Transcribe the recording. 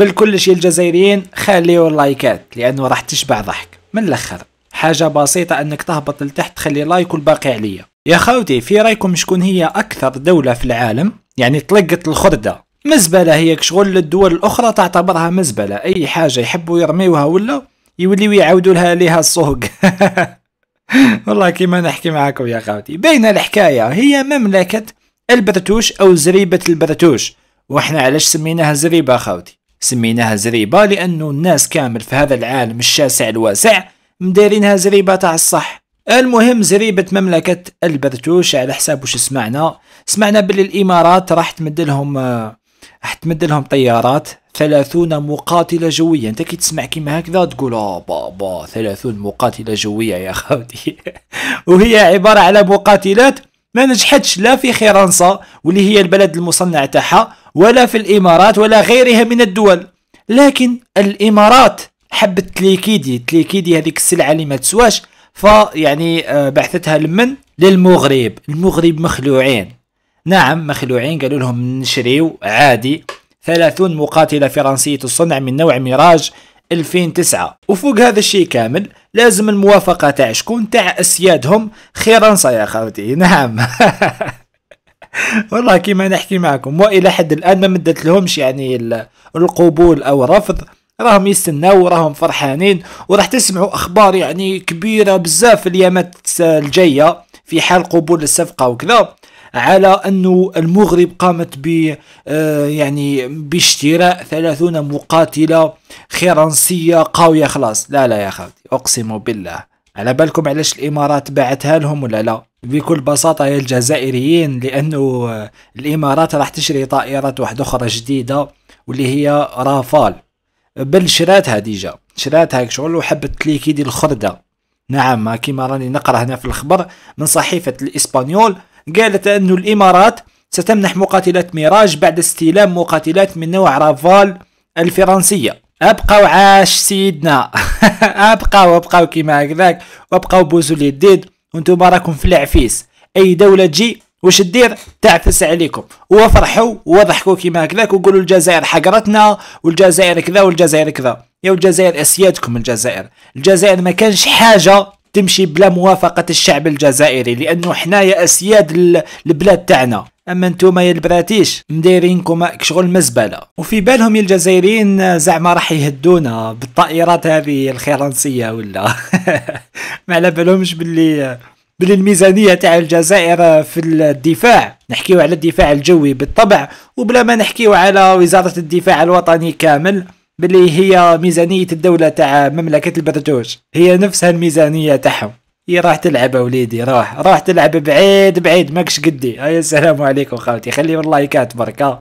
قبل كل شيء الجزائريين خليوا اللايكات لانه راح تشبع ضحك من الاخر حاجه بسيطه انك تهبط لتحت تخلي لايك والباقي عليا يا خاوتي في رايكم شكون هي اكثر دوله في العالم يعني طلقت الخرده مزبله هي كشغل للدول الاخرى تعتبرها مزبله اي حاجه يحبوا يرميوها ولا يوليو يعاودوا لها ليها السوق والله كيما نحكي معاكم يا خاوتي بين الحكايه هي مملكه البرتوش او زريبه البرتوش واحنا علاش سميناها زريبه خاوتي سميناها زريبة لأنه الناس كامل في هذا العالم الشاسع الواسع مديرينها زريبة تاع الصح المهم زريبة مملكة البرتوش على حساب وش سمعنا سمعنا باللي الإمارات راح تمد لهم آه، راح تمد لهم طيارات ثلاثون مقاتلة جوية انت كي تسمع كيما هكذا تقول اه بابا ثلاثون مقاتلة جوية يا خاوتي وهي عبارة على مقاتلات ما نجحتش لا في فرنسا واللي هي البلد المصنع تاعها ولا في الإمارات ولا غيرها من الدول لكن الإمارات حبت تليكيدي تليكيدي هذيك السلعة اللي ما تسواش فيعني آه، بعثتها لمن للمغرب المغرب مخلوعين نعم مخلوعين قالوا لهم نشريو عادي 30 مقاتلة فرنسية الصنع من نوع ميراج 2009 وفوق هذا الشيء كامل لازم الموافقة تاع شكون تاع اسيادهم خيرا يا خالتي نعم والله كيما نحكي معكم والى حد الان ما مدت لهمش يعني القبول او رفض راهم يستناو وراهم فرحانين وراح تسمعوا اخبار يعني كبيره بزاف اليامات الجايه في حال قبول الصفقه وكذا على انه المغرب قامت ب آه، يعني باشتراء 30 مقاتله خرنسيه قويه خلاص لا لا يا خالتي اقسم بالله على بالكم علاش الامارات باعتها لهم ولا لا بكل بساطة يا الجزائريين لأنه الإمارات راح تشري طائرات واحدة أخرى جديدة واللي هي رافال بل شراتها ديجا شراتها شغل وحبت لي كيدي الخردة نعم كما راني نقرا هنا في الخبر من صحيفة الإسبانيول قالت أن الإمارات ستمنح مقاتلات ميراج بعد استلام مقاتلات من نوع رافال الفرنسية أبقى عاش سيدنا أبقى وأبقى كما هكذاك وأبقى بوزو ليديد وانتم راكم في العفيس اي دوله تجي واش دير تعفس عليكم وفرحوا وضحكوا كيما هكذاك وقولوا الجزائر حقرتنا والجزائر كذا والجزائر كذا يا الجزائر اسيادكم الجزائر الجزائر ما كانش حاجه تمشي بلا موافقه الشعب الجزائري لانه حنايا اسياد البلاد تاعنا اما نتوما يا البراتيش مدايرينكم كشغل مزبله وفي بالهم يا الجزائريين زعما راح يهدونا بالطائرات هذه الخيرانسيه ولا ما على بالهمش باللي بلي الميزانية تاع الجزائر في الدفاع نحكيو على الدفاع الجوي بالطبع وبلا ما نحكيو على وزارة الدفاع الوطني كامل باللي هي ميزانية الدولة تاع مملكة البرتوش هي نفسها الميزانية تاعهم هي راح تلعب وليدي راح راح تلعب بعيد بعيد ماكش قدي يا سلام عليكم خالتي خلي والله كاتبرك